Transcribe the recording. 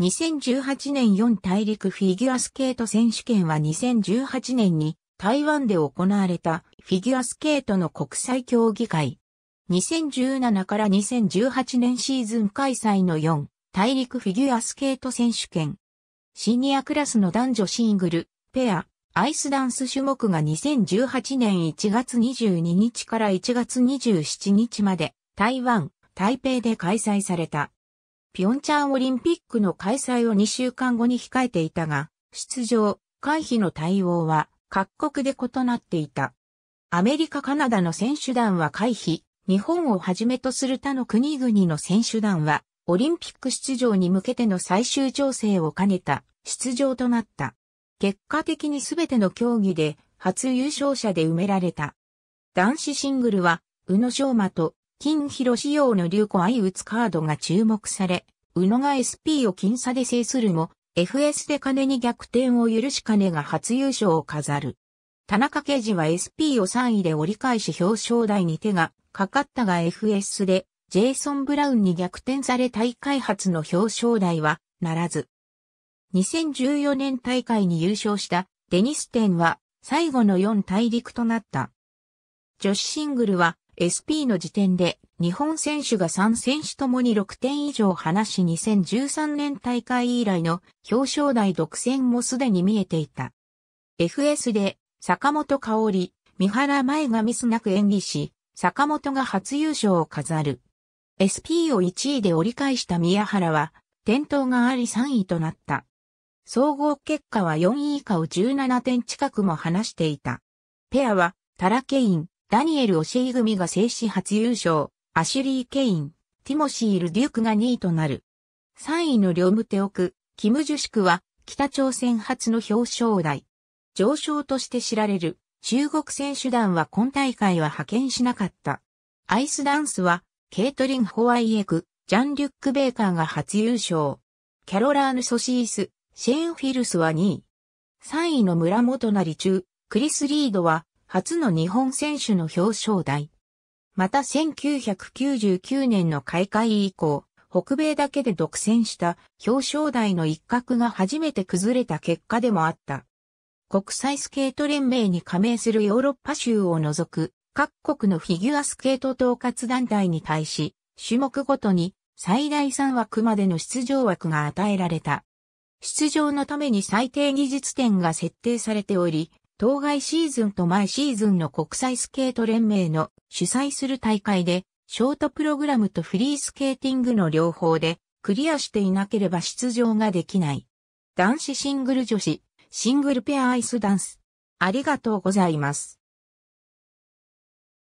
2018年4大陸フィギュアスケート選手権は2018年に台湾で行われたフィギュアスケートの国際競技会。2017から2018年シーズン開催の4大陸フィギュアスケート選手権。シニアクラスの男女シングル、ペア、アイスダンス種目が2018年1月22日から1月27日まで台湾、台北で開催された。ピョンチャンオリンピックの開催を2週間後に控えていたが、出場、回避の対応は各国で異なっていた。アメリカ・カナダの選手団は回避、日本をはじめとする他の国々の選手団は、オリンピック出場に向けての最終調整を兼ねた出場となった。結果的に全ての競技で初優勝者で埋められた。男子シングルは、宇野昌磨と金広仕様の流行相打つカードが注目され、宇野が SP を僅差で制するも、FS で金に逆転を許し金が初優勝を飾る。田中刑事は SP を3位で折り返し表彰台に手がかかったが FS でジェイソン・ブラウンに逆転され大会初の表彰台はならず。2014年大会に優勝したデニステンは最後の4大陸となった。女子シングルは SP の時点で日本選手が3選手ともに6点以上離し2013年大会以来の表彰台独占もすでに見えていた。FS で坂本香織、三原前がミスなく演技し、坂本が初優勝を飾る。SP を1位で折り返した宮原は、転倒があり3位となった。総合結果は4位以下を17点近くも離していた。ペアは、タラケイン、ダニエル・オシー組が生死初優勝、アシュリー・ケイン、ティモシー・ル・デュークが2位となる。3位の両ムテオク、キム・ジュシクは北朝鮮初の表彰台。上昇として知られる中国選手団は今大会は派遣しなかった。アイスダンスはケイトリン・ホワイエク、ジャン・リュック・ベーカーが初優勝。キャロラーヌ・ソシース、シェーン・フィルスは2位。3位の村元なり中、クリス・リードは初の日本選手の表彰台。また1999年の開会以降、北米だけで独占した表彰台の一角が初めて崩れた結果でもあった。国際スケート連盟に加盟するヨーロッパ州を除く各国のフィギュアスケート統括団体に対し、種目ごとに最大3枠までの出場枠が与えられた。出場のために最低技術点が設定されており、当該シーズンと前シーズンの国際スケート連盟の主催する大会で、ショートプログラムとフリースケーティングの両方で、クリアしていなければ出場ができない。男子シングル女子、シングルペアアイスダンス。ありがとうございます。